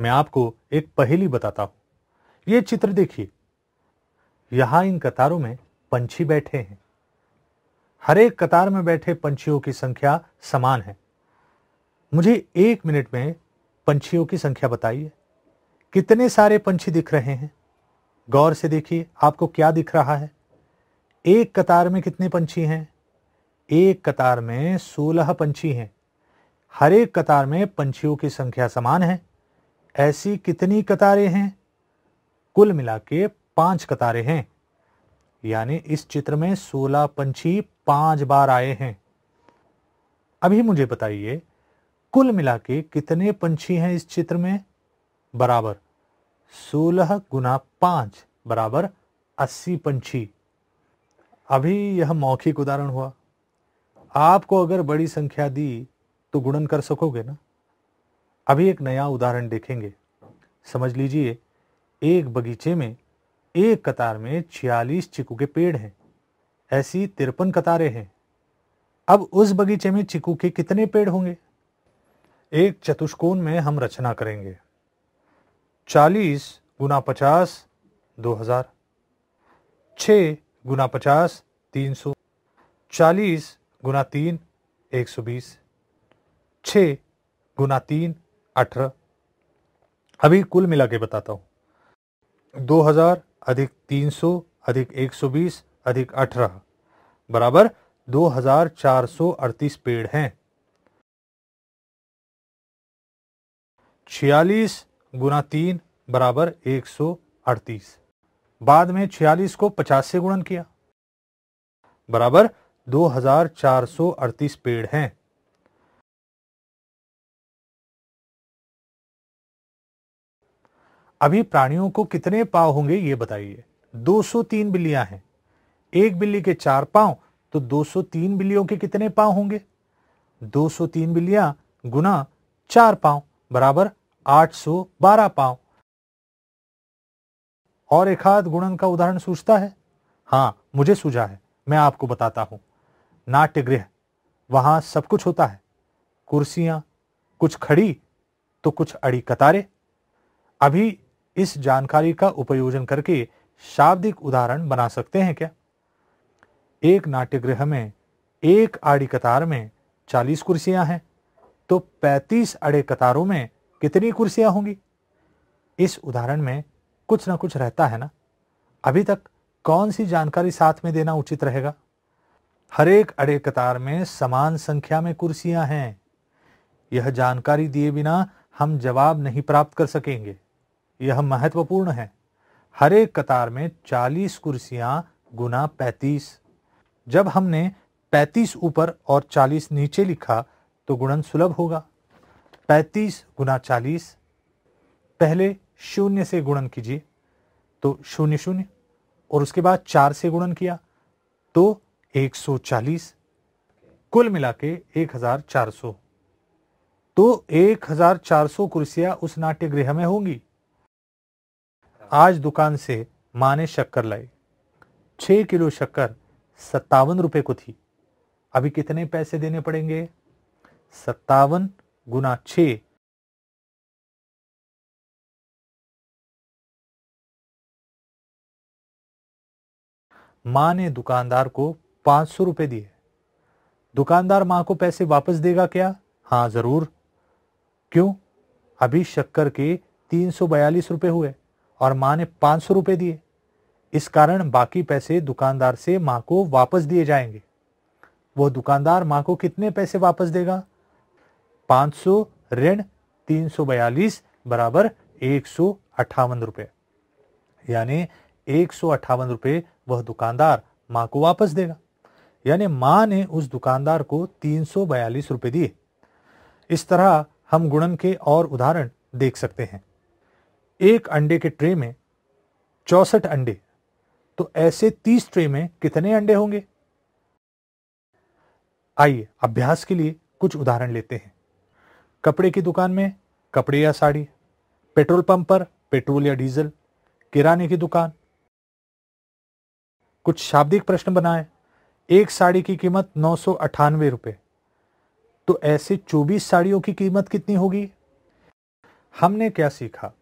मैं आपको एक पहेली बताता हूं ये चित्र देखिए यहां इन कतारों में पंछी बैठे हैं हर एक कतार में बैठे पंछियों की संख्या समान है मुझे एक मिनट में पंछियों की संख्या बताइए कितने सारे पंछी दिख रहे हैं गौर से देखिए आपको क्या दिख रहा है एक कतार में कितने पंछी हैं एक कतार में सोलह पंछी हैं हर एक कतार में पंछियों की संख्या समान है ऐसी कितनी कतारें हैं कुल मिला के पांच कतारें हैं यानी इस चित्र में सोलह पंछी पांच बार आए हैं अभी मुझे बताइए कुल मिला के कितने पंछी हैं इस चित्र में बराबर सोलह गुना पांच बराबर अस्सी पंछी अभी यह मौखिक उदाहरण हुआ आपको अगर बड़ी संख्या दी तो गुणन कर सकोगे ना अभी एक नया उदाहरण देखेंगे समझ लीजिए एक बगीचे में एक कतार में छियालीस चिकू के पेड़ हैं ऐसी तिरपन कतारें हैं अब उस बगीचे में चिकू के कितने पेड़ होंगे एक चतुष्कोण में हम रचना करेंगे चालीस गुना पचास दो हजार छ गुना पचास तीन सौ चालीस गुना तीन एक सौ बीस छ गुना तीन अठारह अभी कुल मिला के बताता हूँ दो हजार अधिक तीन सौ अधिक एक सौ बीस अधिक अठारह बराबर दो हजार चार सौ अड़तीस पेड़ हैं छियालीस गुना तीन बराबर एक सौ अड़तीस बाद में छियालीस को पचास से गुणन किया बराबर दो हजार चार सौ अड़तीस पेड़ हैं अभी प्राणियों को कितने पाव होंगे ये बताइए 203 बिल्लियां हैं एक बिल्ली के चार पांव तो 203 बिल्लियों के कितने पाव होंगे 203 बिल्लियां गुना चार पाव बराबर 812 पाव और एक हाथ गुणन का उदाहरण सूझता है हाँ मुझे सूझा है मैं आपको बताता हूं नाट्य गृह वहां सब कुछ होता है कुर्सियां कुछ खड़ी तो कुछ अड़ी कतारे अभी इस जानकारी का उपयोजन करके शाब्दिक उदाहरण बना सकते हैं क्या एक नाट्यगृह में एक आड़ी कतार में चालीस कुर्सियां हैं तो पैंतीस अड़े कतारों में कितनी कुर्सियां होंगी इस उदाहरण में कुछ ना कुछ रहता है ना अभी तक कौन सी जानकारी साथ में देना उचित रहेगा हरेक अड़े कतार में समान संख्या में कुर्सियां हैं यह जानकारी दिए बिना हम जवाब नहीं प्राप्त कर सकेंगे यह महत्वपूर्ण है हर एक कतार में 40 कुर्सियां गुना 35। जब हमने 35 ऊपर और 40 नीचे लिखा तो गुणन सुलभ होगा 35 गुना चालीस पहले शून्य से गुणन कीजिए तो शून्य शून्य और उसके बाद चार से गुणन किया तो 140 कुल मिला के एक तो 1400 कुर्सियां उस नाट्य गृह में होंगी आज दुकान से माँ ने शक्कर लाई छः किलो शक्कर सत्तावन रुपए को थी अभी कितने पैसे देने पड़ेंगे सत्तावन गुना छ मां ने दुकानदार को पांच सौ रुपए दिए दुकानदार मां को पैसे वापस देगा क्या हां ज़रूर क्यों अभी शक्कर के तीन सौ बयालीस रुपए हुए और माँ ने पांच सौ रुपए दिए इस कारण बाकी पैसे दुकानदार से मां को वापस दिए जाएंगे वो दुकानदार माँ को कितने पैसे वापस देगा पांच सौ ऋण तीन सौ बयालीस बराबर एक सौ अट्ठावन रुपये यानी एक सौ अट्ठावन रुपये वह दुकानदार मां को वापस देगा यानी माँ ने उस दुकानदार को तीन सौ बयालीस रुपए दिए इस तरह हम गुणन के और उदाहरण देख सकते हैं एक अंडे के ट्रे में चौसठ अंडे तो ऐसे तीस ट्रे में कितने अंडे होंगे आइए अभ्यास के लिए कुछ उदाहरण लेते हैं कपड़े की दुकान में कपड़े या साड़ी पेट्रोल पंप पर पेट्रोल या डीजल किराने की दुकान कुछ शाब्दिक प्रश्न बनाए एक साड़ी की कीमत नौ सौ अठानवे रुपये तो ऐसे चौबीस साड़ियों की कीमत कितनी होगी हमने क्या सीखा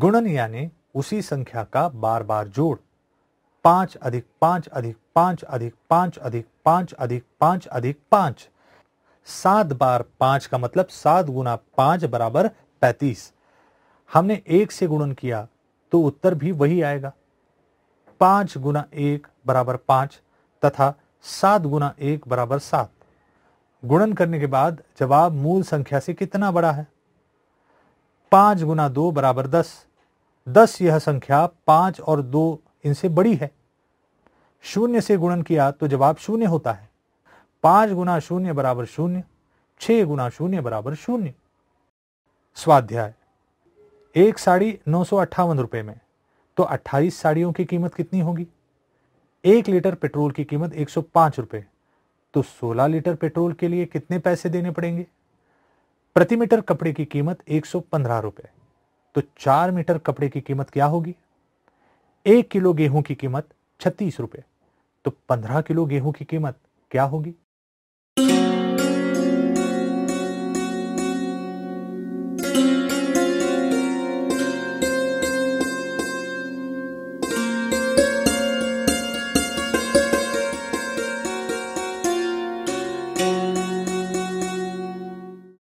गुणन यानी उसी संख्या का बार बार जोड़ पांच अधिक पांच अधिक पांच अधिक पांच अधिक पांच अधिक पांच अधिक पांच सात बार पांच का मतलब सात गुना पांच बराबर पैतीस हमने एक से गुणन किया तो उत्तर भी वही आएगा पांच गुना एक बराबर पांच तथा सात गुना एक बराबर सात गुणन करने के बाद जवाब मूल संख्या से कितना बड़ा है पांच गुना दो बराबर दस दस यह संख्या पांच और दो इनसे बड़ी है शून्य से गुणन किया तो जवाब शून्य होता है पांच गुना शून्य बराबर शून्य छह गुना शून्य बराबर शून्य स्वाध्याय एक साड़ी नौ सौ अट्ठावन रुपये में तो अट्ठाईस साड़ियों की कीमत कितनी होगी एक लीटर पेट्रोल की कीमत एक सौ पांच रुपए तो सोलह लीटर पेट्रोल के लिए कितने पैसे देने पड़ेंगे प्रति मीटर कपड़े की कीमत एक सौ पंद्रह रुपये तो चार मीटर कपड़े की कीमत क्या होगी एक किलो गेहूं की कीमत छत्तीस रुपये तो पंद्रह किलो गेहूं की कीमत क्या होगी